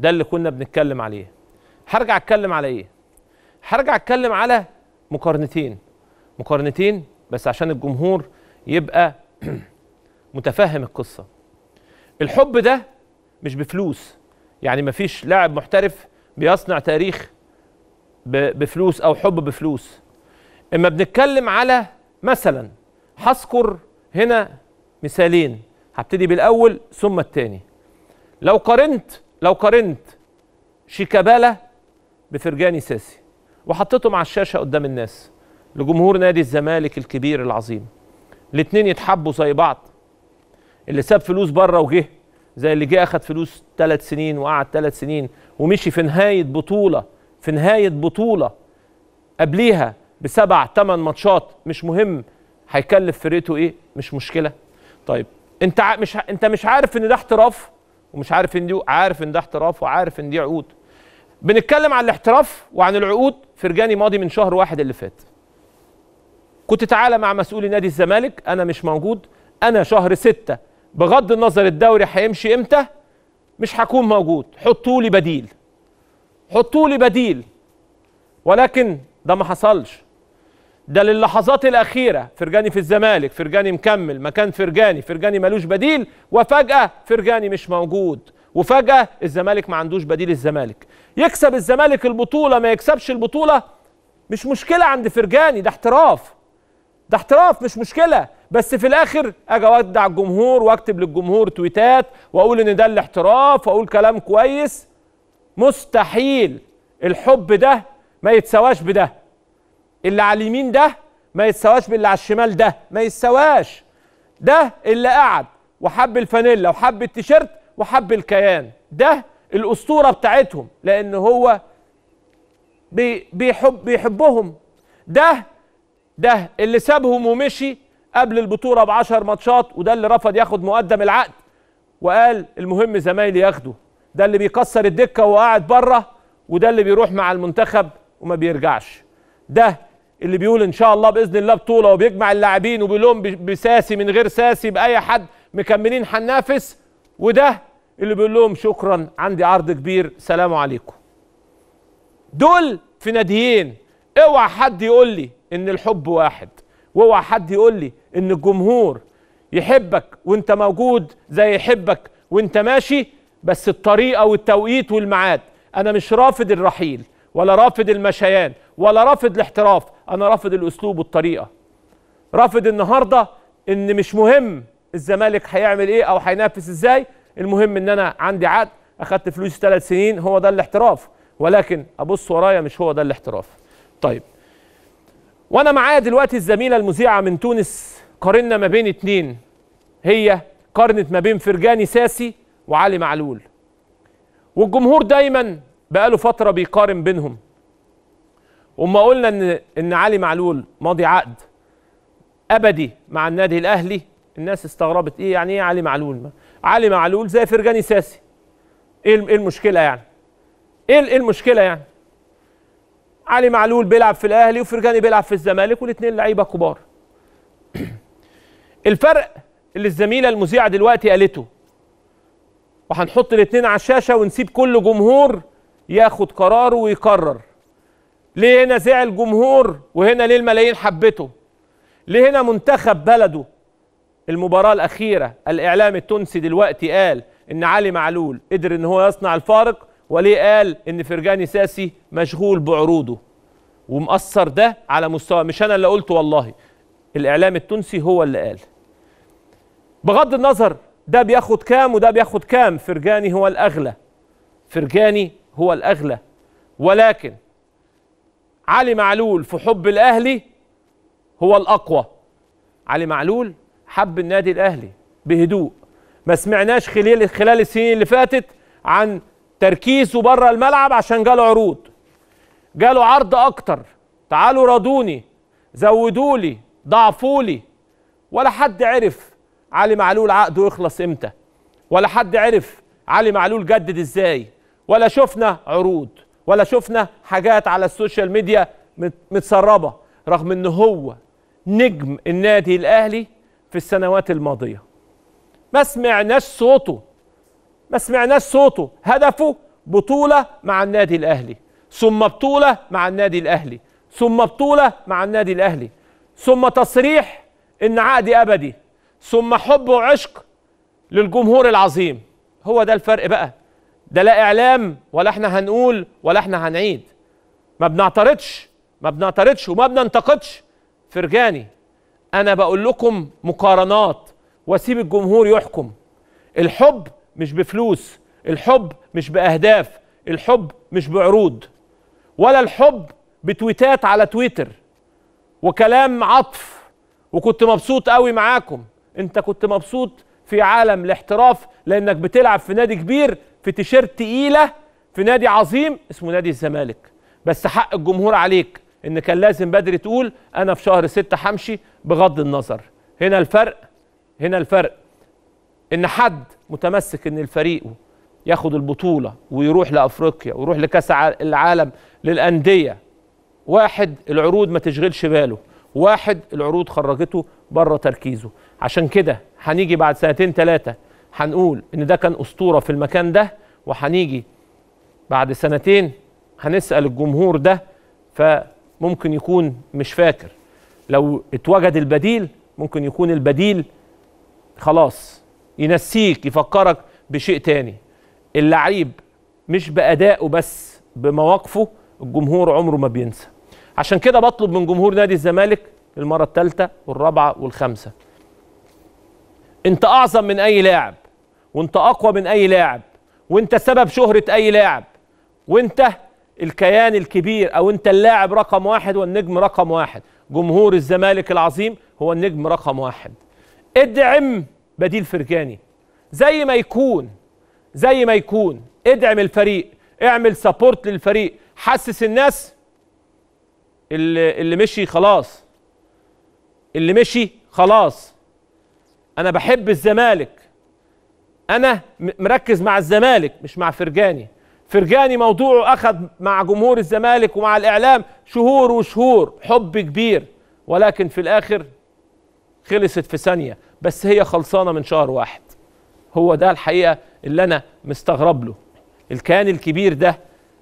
ده اللي كنا بنتكلم عليه هرجع اتكلم على ايه هرجع اتكلم على مقارنتين مقارنتين بس عشان الجمهور يبقى متفهم القصه الحب ده مش بفلوس يعني مفيش لاعب محترف بيصنع تاريخ بفلوس او حب بفلوس اما بنتكلم على مثلا هذكر هنا مثالين هبتدي بالاول ثم الثاني لو قارنت لو قارنت شيكابالا بفرجاني ساسي وحطيتهم على الشاشه قدام الناس لجمهور نادي الزمالك الكبير العظيم الاثنين يتحبوا زي بعض اللي ساب فلوس بره وجه زي اللي جه اخد فلوس ثلاث سنين وقعد ثلاث سنين ومشي في نهايه بطوله في نهايه بطوله قبليها بسبع ثمان ماتشات مش مهم هيكلف فرقته ايه مش مشكله طيب انت مش انت مش عارف ان ده احتراف ومش عارف ان دي عارف ان ده احتراف وعارف ان دي عقود بنتكلم عن الاحتراف وعن العقود فرجاني ماضي من شهر واحد اللي فات كنت تعالى مع مسؤولي نادي الزمالك انا مش موجود انا شهر ستة بغض النظر الدوري هيمشي امتى مش هكون موجود حطوا لي بديل حطوا لي بديل ولكن ده ما حصلش ده للحظات الأخيرة فرجاني في الزمالك فرجاني مكمل مكان فرجاني فرجاني ملوش بديل وفجأة فرجاني مش موجود وفجأة الزمالك ما عندوش بديل الزمالك يكسب الزمالك البطولة ما يكسبش البطولة مش مشكلة عند فرجاني ده احتراف ده احتراف مش مشكلة بس في الآخر أجي أودع الجمهور وأكتب للجمهور تويتات وأقول إن ده الاحتراف وأقول كلام كويس مستحيل الحب ده ما يتسواش بده اللي على اليمين ده ما يتسواش باللي على الشمال ده ما يتسواش ده اللي قعد وحب الفانيلا وحب التيشيرت وحب الكيان ده الاسطوره بتاعتهم لان هو بيحب بيحبهم ده ده اللي سابهم ومشي قبل البطوله ب 10 ماتشات وده اللي رفض ياخد مقدم العقد وقال المهم زمايلي ياخده ده اللي بيكسر الدكه وقاعد بره وده اللي بيروح مع المنتخب وما بيرجعش ده اللي بيقول ان شاء الله باذن الله بطوله وبيجمع اللاعبين وبيقول لهم بساسي من غير ساسي باي حد مكملين هننافس وده اللي بيقول لهم شكرا عندي عرض كبير سلام عليكم دول في ناديين اوعى حد يقول لي ان الحب واحد واوعى حد يقول لي ان الجمهور يحبك وانت موجود زي يحبك وانت ماشي بس الطريقه والتوقيت والميعاد انا مش رافض الرحيل ولا رافض المشيان ولا رافض الاحتراف انا رافض الاسلوب والطريقه رافض النهارده ان مش مهم الزمالك هيعمل ايه او هينافس ازاي المهم ان انا عندي عقد اخدت فلوس ثلاث سنين هو ده الاحتراف ولكن ابص ورايا مش هو ده الاحتراف طيب وانا معايا دلوقتي الزميله المذيعه من تونس قارنا ما بين اتنين هي قارنت ما بين فرجاني ساسي وعلي معلول والجمهور دايما بقاله فتره بيقارن بينهم وما قلنا ان ان علي معلول ماضي عقد ابدي مع النادي الاهلي الناس استغربت ايه يعني ايه علي معلول ما. علي معلول زي فرجاني ساسي إيه, ايه المشكله يعني إيه, ايه المشكله يعني علي معلول بيلعب في الاهلي وفرجاني بيلعب في الزمالك والاثنين لعيبه كبار الفرق اللي الزميله المذيعه دلوقتي قالته وهنحط الاثنين على الشاشه ونسيب كل جمهور ياخد قراره ويقرر ليه هنا زعل جمهور وهنا ليه الملايين حبته ليه هنا منتخب بلده المباراة الأخيرة الإعلام التونسي دلوقتي قال إن علي معلول قدر إن هو يصنع الفارق وليه قال إن فرجاني ساسي مشغول بعروضه ومأثر ده على مستوى مش أنا اللي قلته والله الإعلام التونسي هو اللي قال بغض النظر ده بياخد كام وده بياخد كام فرجاني هو الأغلى فرجاني هو الأغلى ولكن علي معلول في حب الاهلي هو الاقوى علي معلول حب النادي الاهلي بهدوء ما سمعناش خلال خلال السنين اللي فاتت عن تركيزه بره الملعب عشان جاله عروض جاله عرض اكتر تعالوا رادوني زودولي ضعفولي ولا حد عرف علي معلول عقده يخلص امتى ولا حد عرف علي معلول جدد ازاي ولا شفنا عروض ولا شفنا حاجات على السوشيال ميديا متسربه رغم ان هو نجم النادي الاهلي في السنوات الماضيه ما سمعناش صوته ما سمعناش صوته هدفه بطوله مع النادي الاهلي ثم بطوله مع النادي الاهلي ثم بطوله مع النادي الاهلي ثم تصريح ان عقدي ابدي ثم حب وعشق للجمهور العظيم هو ده الفرق بقى ده لا اعلام ولا احنا هنقول ولا احنا هنعيد ما بنعترضش ما بنعترضش وما بننتقدش فرجاني انا بقول لكم مقارنات واسيب الجمهور يحكم الحب مش بفلوس الحب مش باهداف الحب مش بعروض ولا الحب بتويتات على تويتر وكلام عطف وكنت مبسوط قوي معاكم انت كنت مبسوط في عالم الاحتراف لانك بتلعب في نادي كبير في تيشيرت تقيله في نادي عظيم اسمه نادي الزمالك بس حق الجمهور عليك ان كان لازم بدري تقول انا في شهر ستة همشي بغض النظر هنا الفرق هنا الفرق ان حد متمسك ان الفريق ياخد البطوله ويروح لافريقيا ويروح لكاس العالم للانديه واحد العروض ما تشغلش باله واحد العروض خرجته بره تركيزه عشان كده هنيجي بعد سنتين ثلاثه هنقول ان ده كان اسطوره في المكان ده وهنيجي بعد سنتين هنسال الجمهور ده فممكن يكون مش فاكر لو اتوجد البديل ممكن يكون البديل خلاص ينسيك يفكرك بشيء تاني اللعيب مش بادائه بس بمواقفه الجمهور عمره ما بينسى عشان كده بطلب من جمهور نادي الزمالك المره الثالثه والرابعه والخامسه انت اعظم من اي لاعب وانت اقوى من اي لاعب وانت سبب شهره اي لاعب وانت الكيان الكبير او انت اللاعب رقم واحد والنجم رقم واحد جمهور الزمالك العظيم هو النجم رقم واحد ادعم بديل فرجاني زي ما يكون زي ما يكون ادعم الفريق اعمل سبورت للفريق حسس الناس اللي, اللي مشي خلاص اللي مشي خلاص انا بحب الزمالك انا مركز مع الزمالك مش مع فرجاني فرجاني موضوعه اخذ مع جمهور الزمالك ومع الاعلام شهور وشهور حب كبير ولكن في الاخر خلصت في ثانيه بس هي خلصانه من شهر واحد هو ده الحقيقه اللي انا مستغرب له الكيان الكبير ده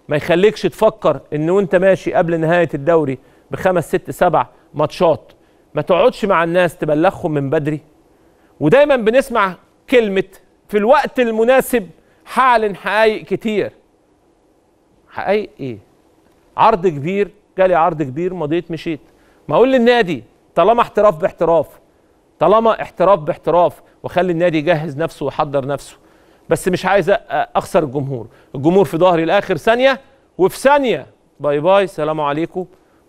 ما يخليكش تفكر ان وانت ماشي قبل نهايه الدوري بخمس ست سبع ماتشات ما تقعدش مع الناس تبلغهم من بدري ودايما بنسمع كلمه في الوقت المناسب هعلن حقايق كتير حقايق ايه عرض كبير جالي عرض كبير مضيت مشيت ما اقول للنادي طالما احتراف باحتراف طالما احتراف باحتراف واخلي النادي يجهز نفسه ويحضر نفسه بس مش عايز اخسر الجمهور الجمهور في ظهري لاخر ثانيه وفي ثانيه باي باي سلام عليكم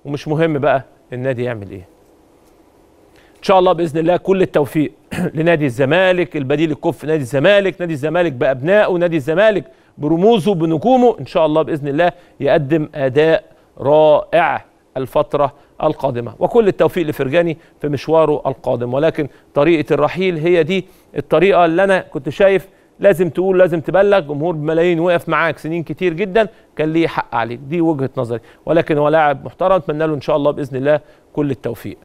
ومش مهم بقى النادي يعمل ايه ان شاء الله باذن الله كل التوفيق لنادي الزمالك البديل الكف نادي الزمالك نادي الزمالك بأبنائه نادي الزمالك برموزه بنجومه إن شاء الله بإذن الله يقدم أداء رائع الفترة القادمة وكل التوفيق لفرجاني في مشواره القادم ولكن طريقة الرحيل هي دي الطريقة اللي أنا كنت شايف لازم تقول لازم تبلغ جمهور بملايين وقف معاك سنين كتير جدا كان ليه حق عليك دي وجهة نظري ولكن هو لاعب محترم اتمنى له ان شاء الله باذن الله كل التوفيق